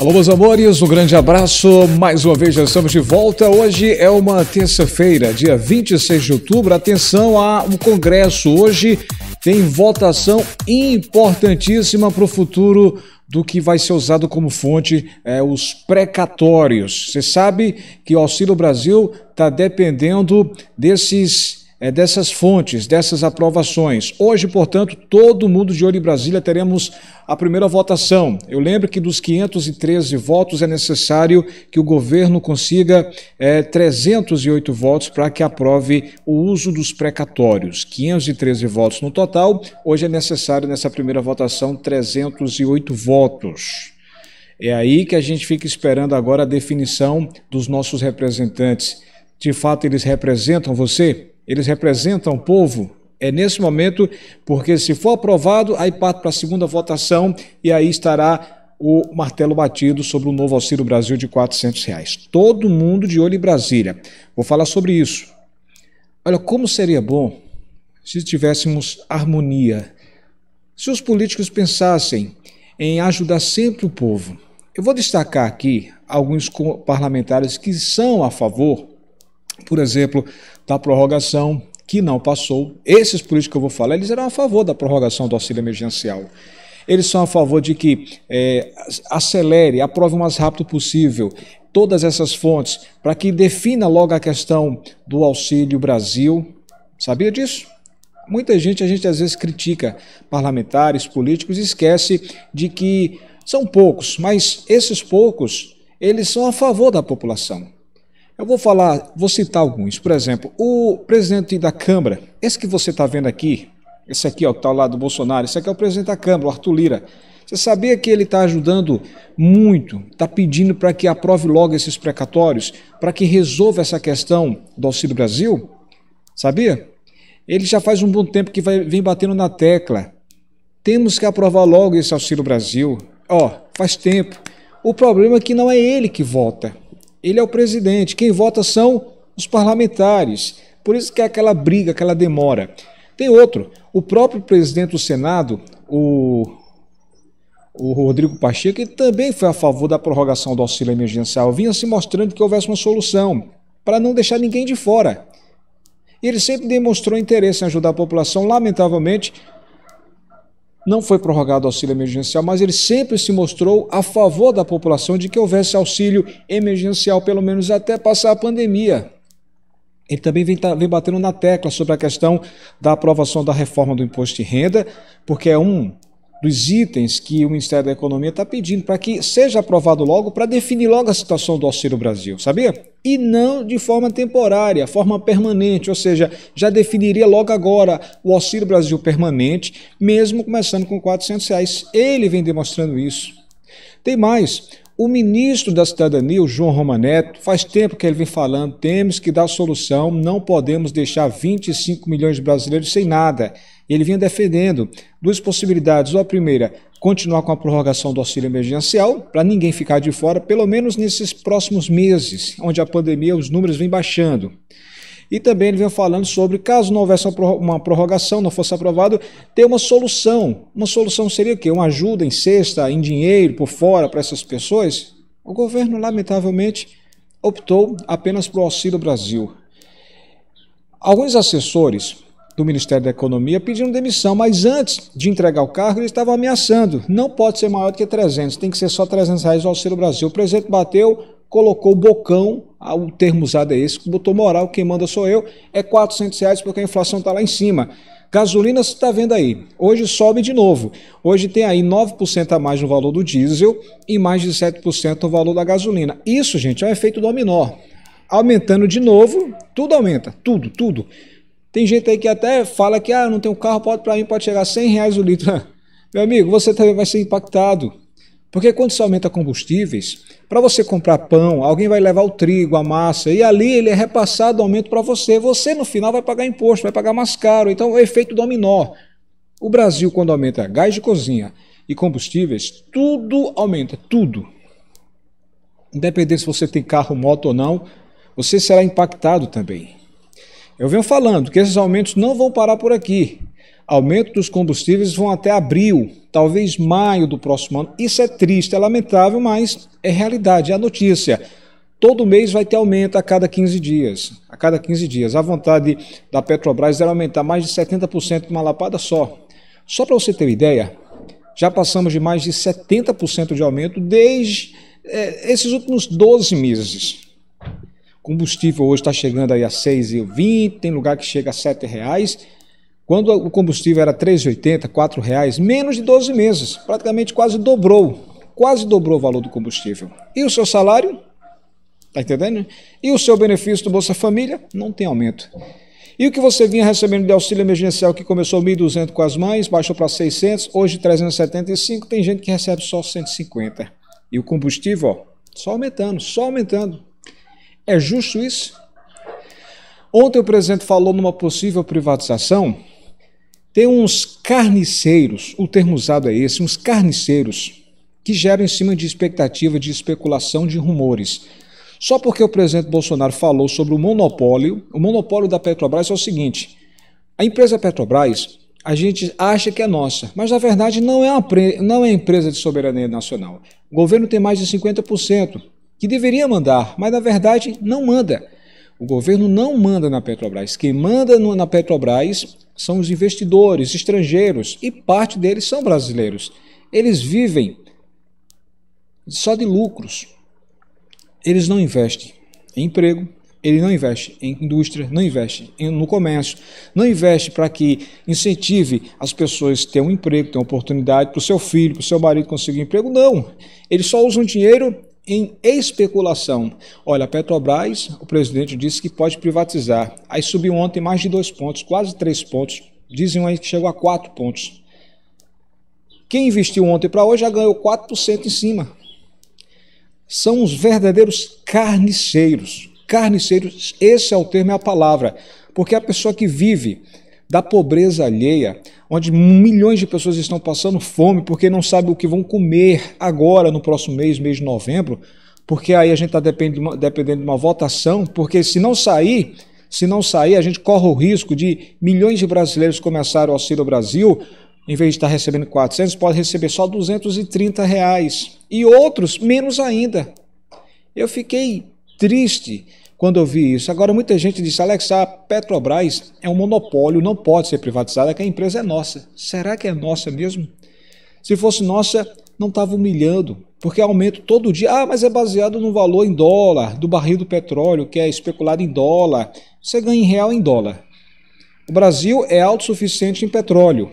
Alô, meus amores, um grande abraço. Mais uma vez já estamos de volta. Hoje é uma terça-feira, dia 26 de outubro. Atenção um Congresso. Hoje tem votação importantíssima para o futuro do que vai ser usado como fonte é, os precatórios. Você sabe que o Auxílio Brasil está dependendo desses é, dessas fontes, dessas aprovações. Hoje, portanto, todo mundo de olho em Brasília teremos a primeira votação. Eu lembro que dos 513 votos é necessário que o governo consiga é, 308 votos para que aprove o uso dos precatórios. 513 votos no total. Hoje é necessário nessa primeira votação 308 votos. É aí que a gente fica esperando agora a definição dos nossos representantes. De fato, eles representam você? eles representam o povo. É nesse momento, porque se for aprovado, aí parte para a segunda votação e aí estará o martelo batido sobre o novo Auxílio Brasil de 400 reais. Todo mundo de olho em Brasília. Vou falar sobre isso. Olha, como seria bom se tivéssemos harmonia, se os políticos pensassem em ajudar sempre o povo. Eu vou destacar aqui alguns parlamentares que são a favor, por exemplo, da prorrogação, que não passou. Esses políticos que eu vou falar, eles eram a favor da prorrogação do auxílio emergencial. Eles são a favor de que é, acelere, aprove o mais rápido possível todas essas fontes, para que defina logo a questão do Auxílio Brasil. Sabia disso? Muita gente, a gente às vezes critica parlamentares, políticos e esquece de que são poucos, mas esses poucos, eles são a favor da população. Eu vou falar, vou citar alguns. Por exemplo, o presidente da Câmara, esse que você está vendo aqui, esse aqui ó, que está ao lado do Bolsonaro, esse aqui é o presidente da Câmara, o Arthur Lira. Você sabia que ele está ajudando muito, está pedindo para que aprove logo esses precatórios, para que resolva essa questão do Auxílio Brasil? Sabia? Ele já faz um bom tempo que vai, vem batendo na tecla. Temos que aprovar logo esse Auxílio Brasil. Ó, faz tempo. O problema é que não é ele que vota. Ele é o presidente. Quem vota são os parlamentares. Por isso que é aquela briga, aquela demora. Tem outro. O próprio presidente do Senado, o, o Rodrigo Pacheco, que também foi a favor da prorrogação do auxílio emergencial. Vinha se mostrando que houvesse uma solução para não deixar ninguém de fora. E ele sempre demonstrou interesse em ajudar a população. Lamentavelmente, não foi prorrogado o auxílio emergencial, mas ele sempre se mostrou a favor da população de que houvesse auxílio emergencial, pelo menos até passar a pandemia. Ele também vem, vem batendo na tecla sobre a questão da aprovação da reforma do imposto de renda, porque é um dos itens que o Ministério da Economia está pedindo para que seja aprovado logo, para definir logo a situação do Auxílio Brasil, sabia? E não de forma temporária, forma permanente, ou seja, já definiria logo agora o Auxílio Brasil permanente, mesmo começando com 400 reais. Ele vem demonstrando isso. Tem mais, o ministro da Cidadania, o João Romaneto, faz tempo que ele vem falando: temos que dar solução, não podemos deixar 25 milhões de brasileiros sem nada. E ele vinha defendendo duas possibilidades. A primeira, continuar com a prorrogação do auxílio emergencial, para ninguém ficar de fora, pelo menos nesses próximos meses, onde a pandemia, os números vêm baixando. E também ele vinha falando sobre, caso não houvesse uma prorrogação, não fosse aprovado, ter uma solução. Uma solução seria o quê? Uma ajuda em cesta, em dinheiro, por fora, para essas pessoas? O governo, lamentavelmente, optou apenas para o Auxílio Brasil. Alguns assessores do Ministério da Economia pedindo demissão, mas antes de entregar o cargo, eles estavam ameaçando. Não pode ser maior do que 300, tem que ser só 300 reais ao Auxílio Brasil. O presidente bateu, colocou o bocão, ah, o termo usado é esse, botou moral, quem manda sou eu, é 400 reais porque a inflação está lá em cima. Gasolina, você está vendo aí, hoje sobe de novo. Hoje tem aí 9% a mais no valor do diesel e mais de 7% no valor da gasolina. Isso, gente, é um efeito dominó. Aumentando de novo, tudo aumenta, tudo, tudo. Tem gente aí que até fala que ah, não tem um carro, pode para mim pode chegar a 100 reais o litro. Meu amigo, você também vai ser impactado. Porque quando se aumenta combustíveis, para você comprar pão, alguém vai levar o trigo, a massa, e ali ele é repassado o aumento para você. Você, no final, vai pagar imposto, vai pagar mais caro. Então, é efeito dominó. O Brasil, quando aumenta gás de cozinha e combustíveis, tudo aumenta, tudo. Independente se você tem carro, moto ou não, você será impactado também. Eu venho falando que esses aumentos não vão parar por aqui. Aumento dos combustíveis vão até abril, talvez maio do próximo ano. Isso é triste, é lamentável, mas é realidade, é a notícia. Todo mês vai ter aumento a cada 15 dias. A cada 15 dias. A vontade da Petrobras era aumentar mais de 70% numa lapada só. Só para você ter uma ideia, já passamos de mais de 70% de aumento desde é, esses últimos 12 meses combustível hoje está chegando aí a 6,20, tem lugar que chega a 7 reais. Quando o combustível era 3,80, 4 reais, menos de 12 meses, praticamente quase dobrou, quase dobrou o valor do combustível. E o seu salário? Está entendendo? E o seu benefício do Bolsa Família? Não tem aumento. E o que você vinha recebendo de auxílio emergencial que começou 1.200 com as mães, baixou para 600, hoje 375, tem gente que recebe só 150. E o combustível, ó, só aumentando, só aumentando. É justo isso? Ontem o presidente falou numa possível privatização. Tem uns carniceiros, o termo usado é esse, uns carniceiros que geram em cima de expectativa, de especulação, de rumores. Só porque o presidente Bolsonaro falou sobre o monopólio, o monopólio da Petrobras é o seguinte: a empresa Petrobras, a gente acha que é nossa, mas na verdade não é, uma, não é empresa de soberania nacional. O governo tem mais de 50% que deveria mandar, mas na verdade não manda. O governo não manda na Petrobras. Quem manda na Petrobras são os investidores estrangeiros e parte deles são brasileiros. Eles vivem só de lucros. Eles não investem em emprego, ele não investe em indústria, não investe no comércio, não investe para que incentive as pessoas a ter um emprego, ter uma oportunidade para o seu filho, para o seu marido conseguir um emprego. Não. Eles só usam dinheiro em especulação. Olha, a Petrobras, o presidente disse que pode privatizar. Aí subiu ontem mais de dois pontos, quase três pontos. Dizem aí que chegou a quatro pontos. Quem investiu ontem para hoje já ganhou 4% em cima. São os verdadeiros carniceiros. Carniceiros, esse é o termo, é a palavra. Porque a pessoa que vive da pobreza alheia, onde milhões de pessoas estão passando fome porque não sabem o que vão comer agora, no próximo mês, mês de novembro, porque aí a gente está dependendo, dependendo de uma votação, porque se não sair, se não sair, a gente corre o risco de milhões de brasileiros começarem o Auxílio Brasil, em vez de estar recebendo 400, pode receber só 230 reais. E outros, menos ainda. Eu fiquei triste quando eu vi isso. Agora, muita gente disse, Alex, a Petrobras é um monopólio, não pode ser privatizada, que a empresa é nossa. Será que é nossa mesmo? Se fosse nossa, não estava humilhando, porque aumento todo dia. Ah, mas é baseado no valor em dólar, do barril do petróleo, que é especulado em dólar. Você ganha em real em dólar. O Brasil é autossuficiente em petróleo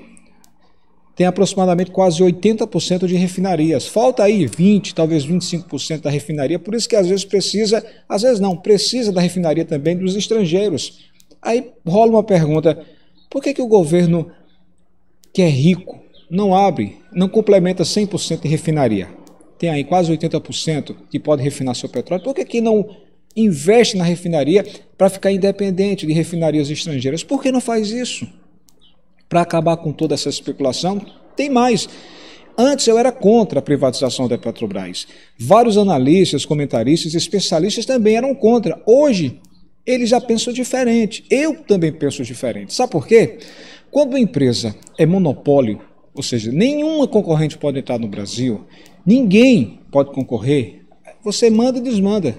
tem aproximadamente quase 80% de refinarias. Falta aí 20, talvez 25% da refinaria, por isso que às vezes precisa, às vezes não, precisa da refinaria também dos estrangeiros. Aí rola uma pergunta: por que, que o governo que é rico não abre, não complementa 100% de refinaria? Tem aí quase 80% que pode refinar seu petróleo. Por que, que não investe na refinaria para ficar independente de refinarias estrangeiras? Por que não faz isso? para acabar com toda essa especulação. Tem mais. Antes eu era contra a privatização da Petrobras. Vários analistas, comentaristas, especialistas também eram contra. Hoje, eles já pensam diferente. Eu também penso diferente. Sabe por quê? Quando uma empresa é monopólio, ou seja, nenhuma concorrente pode entrar no Brasil, ninguém pode concorrer, você manda e desmanda.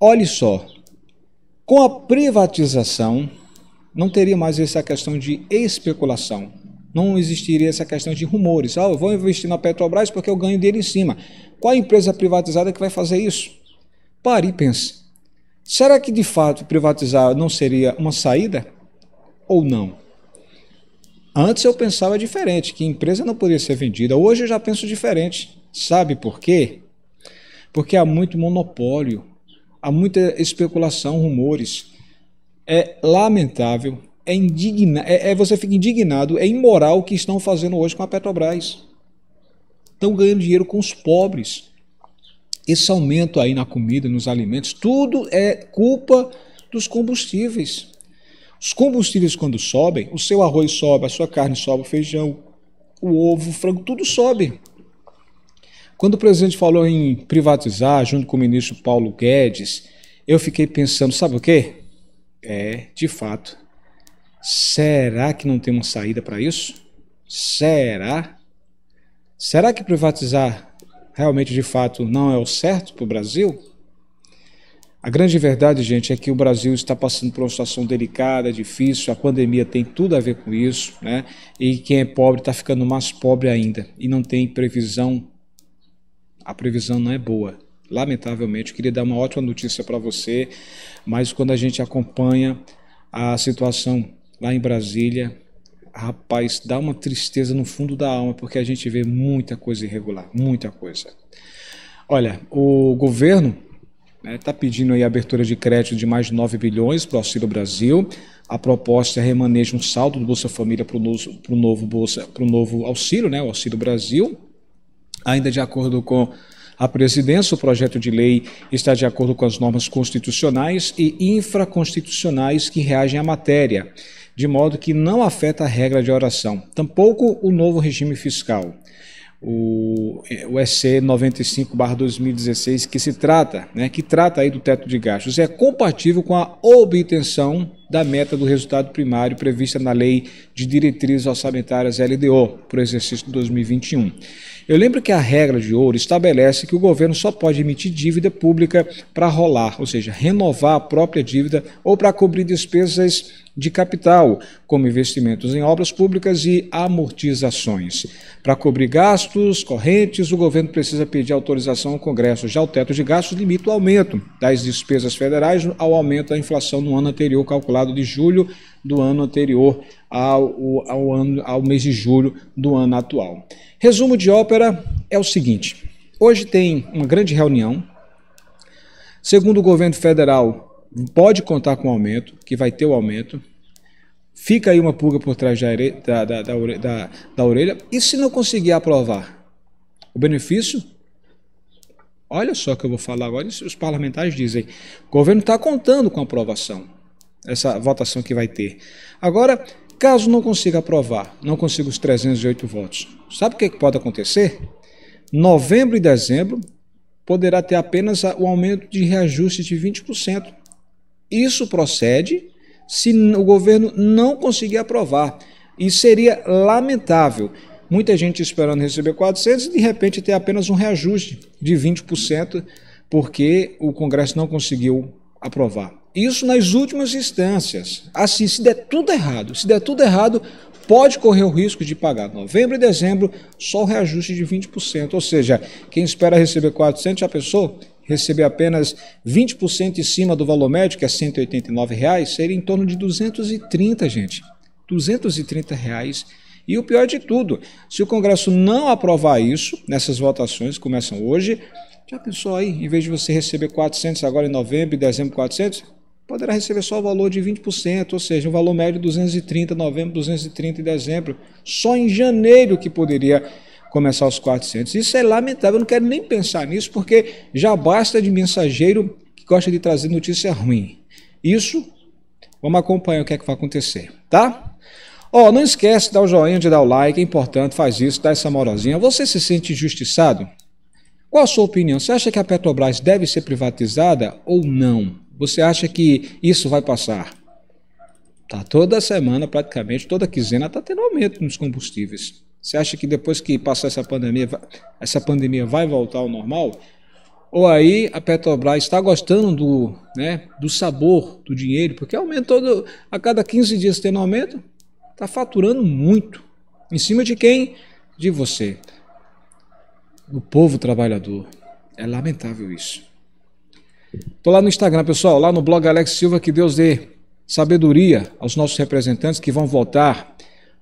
Olhe só, com a privatização, não teria mais essa questão de especulação. Não existiria essa questão de rumores. Ah, eu vou investir na Petrobras porque eu ganho dinheiro em cima. Qual empresa privatizada que vai fazer isso? Pare e pense. Será que de fato privatizar não seria uma saída? Ou não? Antes eu pensava diferente, que empresa não poderia ser vendida. Hoje eu já penso diferente. Sabe por quê? Porque há muito monopólio, há muita especulação, rumores é lamentável, é indigna, é, é, você fica indignado, é imoral o que estão fazendo hoje com a Petrobras. Estão ganhando dinheiro com os pobres. Esse aumento aí na comida, nos alimentos, tudo é culpa dos combustíveis. Os combustíveis quando sobem, o seu arroz sobe, a sua carne sobe, o feijão, o ovo, o frango, tudo sobe. Quando o presidente falou em privatizar, junto com o ministro Paulo Guedes, eu fiquei pensando, sabe o quê? É, de fato. Será que não temos saída para isso? Será? Será que privatizar realmente, de fato, não é o certo para o Brasil? A grande verdade, gente, é que o Brasil está passando por uma situação delicada, difícil, a pandemia tem tudo a ver com isso, né? E quem é pobre está ficando mais pobre ainda e não tem previsão. A previsão não é boa lamentavelmente. Queria dar uma ótima notícia para você, mas quando a gente acompanha a situação lá em Brasília, rapaz, dá uma tristeza no fundo da alma, porque a gente vê muita coisa irregular, muita coisa. Olha, o governo está né, tá pedindo aí abertura de crédito de mais de 9 bilhões para o Auxílio Brasil. A proposta é remaneja um saldo do Bolsa Família para o novo, novo auxílio, né, o Auxílio Brasil. Ainda de acordo com à presidência, o projeto de lei está de acordo com as normas constitucionais e infraconstitucionais que reagem à matéria, de modo que não afeta a regra de oração, tampouco o novo regime fiscal o, o SC 95/2016 que se trata, né, que trata aí do teto de gastos, é compatível com a obtenção da meta do resultado primário prevista na Lei de Diretrizes Orçamentárias LDO para o exercício de 2021. Eu lembro que a regra de ouro estabelece que o governo só pode emitir dívida pública para rolar, ou seja, renovar a própria dívida ou para cobrir despesas de capital, como investimentos em obras públicas e amortizações. Para cobrir gastos correntes, o governo precisa pedir autorização ao Congresso. Já o teto de gastos limita o aumento das despesas federais ao aumento da inflação no ano anterior, calculado de julho do ano anterior ao, ao, ano, ao mês de julho do ano atual. Resumo de ópera é o seguinte: hoje tem uma grande reunião. Segundo o governo federal, pode contar com aumento, que vai ter o aumento. Fica aí uma pulga por trás da, da, da, da orelha. E se não conseguir aprovar o benefício, Olha só o que eu vou falar agora. os parlamentares dizem. O governo está contando com a aprovação, essa votação que vai ter. Agora, caso não consiga aprovar, não consiga os 308 votos, sabe o é que pode acontecer? Novembro e dezembro poderá ter apenas o aumento de reajuste de 20%. Isso procede se o governo não conseguir aprovar. E seria lamentável. Muita gente esperando receber 400 e de repente ter apenas um reajuste de 20%, porque o Congresso não conseguiu aprovar. Isso nas últimas instâncias. Assim, se der tudo errado, se der tudo errado, pode correr o risco de pagar novembro e dezembro só o reajuste de 20%. Ou seja, quem espera receber 400 já pensou? receber apenas 20% em cima do valor médio, que é R$ 189, reais, seria em torno de 230, gente. 230 reais. E o pior de tudo, se o Congresso não aprovar isso, nessas votações que começam hoje, já pensou aí, em vez de você receber 400 agora em novembro e dezembro 400, poderá receber só o valor de 20%, ou seja, o um valor médio 230, novembro 230 e dezembro. Só em janeiro que poderia começar os 400. Isso é lamentável, eu não quero nem pensar nisso, porque já basta de mensageiro que gosta de trazer notícia ruim. Isso, vamos acompanhar o que é que vai acontecer, tá? Ó, oh, não esquece de dar o joinha, de dar o like, é importante, faz isso, dá essa morozinha. Você se sente injustiçado? Qual a sua opinião? Você acha que a Petrobras deve ser privatizada ou não? Você acha que isso vai passar? Tá toda semana, praticamente, toda quinzena, tá tendo aumento nos combustíveis. Você acha que depois que passar essa pandemia, essa pandemia vai voltar ao normal? Ou aí a Petrobras está gostando do, né, do sabor do dinheiro, porque aumentou do, a cada 15 dias tendo aumento, está faturando muito. Em cima de quem? De você. Do povo trabalhador. É lamentável isso. Estou lá no Instagram, pessoal, lá no blog Alex Silva, que Deus dê sabedoria aos nossos representantes que vão votar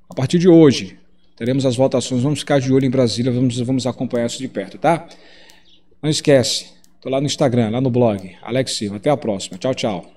a partir de hoje, teremos as votações, vamos ficar de olho em Brasília, vamos, vamos acompanhar isso de perto, tá? Não esquece, tô lá no Instagram, lá no blog. Alex Silva, até a próxima. Tchau, tchau.